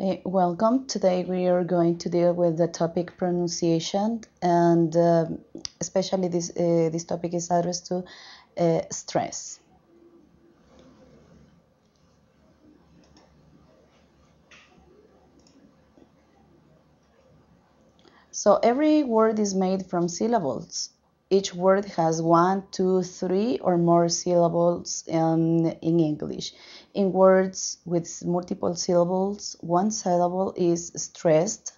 Eh, welcome. Today we are going to deal with the topic pronunciation, and uh, especially this uh, this topic is addressed to uh, stress. So every word is made from syllables each word has one, two, three, or more syllables um, in English. In words with multiple syllables, one syllable is stressed.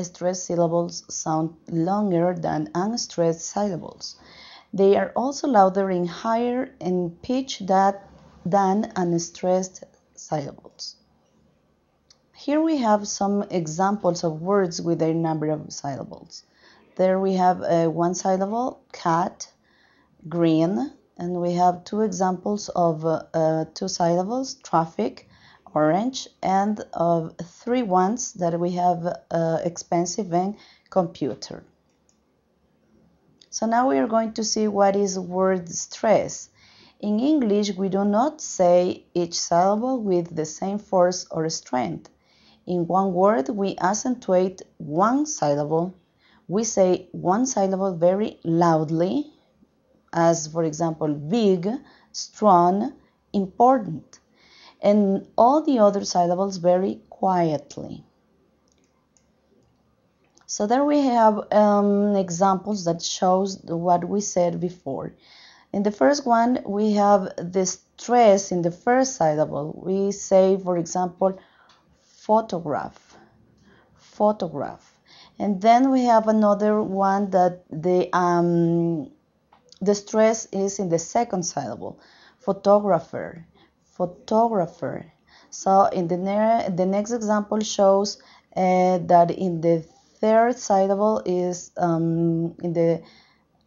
Stressed syllables sound longer than unstressed syllables. They are also louder and higher in pitch that, than unstressed syllables. Here we have some examples of words with their number of syllables. There we have a one syllable cat, green, and we have two examples of uh, uh, two syllables, traffic, orange, and of three ones that we have uh, expensive and computer. So now we are going to see what is word stress. In English, we do not say each syllable with the same force or strength. In one word, we accentuate one syllable we say one syllable very loudly, as for example, big, strong, important, and all the other syllables very quietly. So there we have um, examples that shows what we said before. In the first one, we have the stress in the first syllable. We say, for example, photograph, photograph and then we have another one that the um, the stress is in the second syllable photographer photographer so in the, ne the next example shows uh, that in the third syllable is um, in the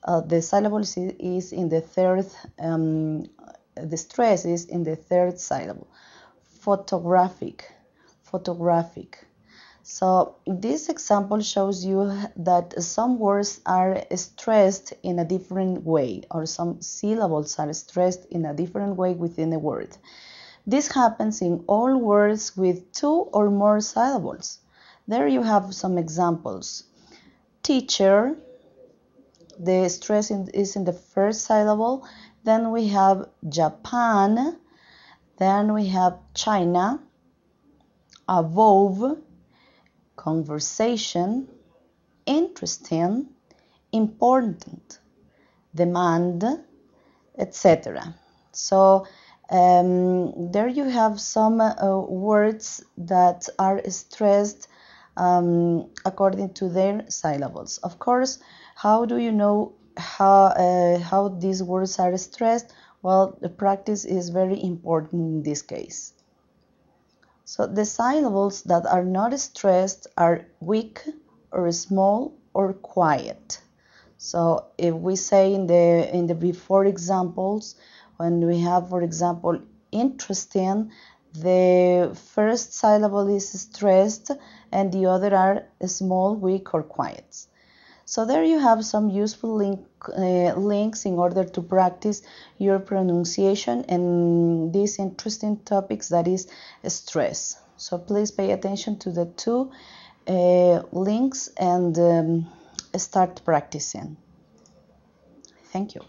uh, the syllable is in the third um, the stress is in the third syllable photographic photographic so this example shows you that some words are stressed in a different way or some syllables are stressed in a different way within a word. This happens in all words with two or more syllables. There you have some examples. Teacher, the stress in, is in the first syllable. Then we have Japan. Then we have China. Above conversation, interesting, important, demand, etc. So um, there you have some uh, words that are stressed um, according to their syllables. Of course, how do you know how, uh, how these words are stressed? Well, the practice is very important in this case. So the syllables that are not stressed are weak or small or quiet. So if we say in the in the before examples, when we have for example interesting, the first syllable is stressed and the other are small, weak or quiet. So there you have some useful link, uh, links in order to practice your pronunciation and these interesting topics that is stress. So please pay attention to the two uh, links and um, start practicing. Thank you.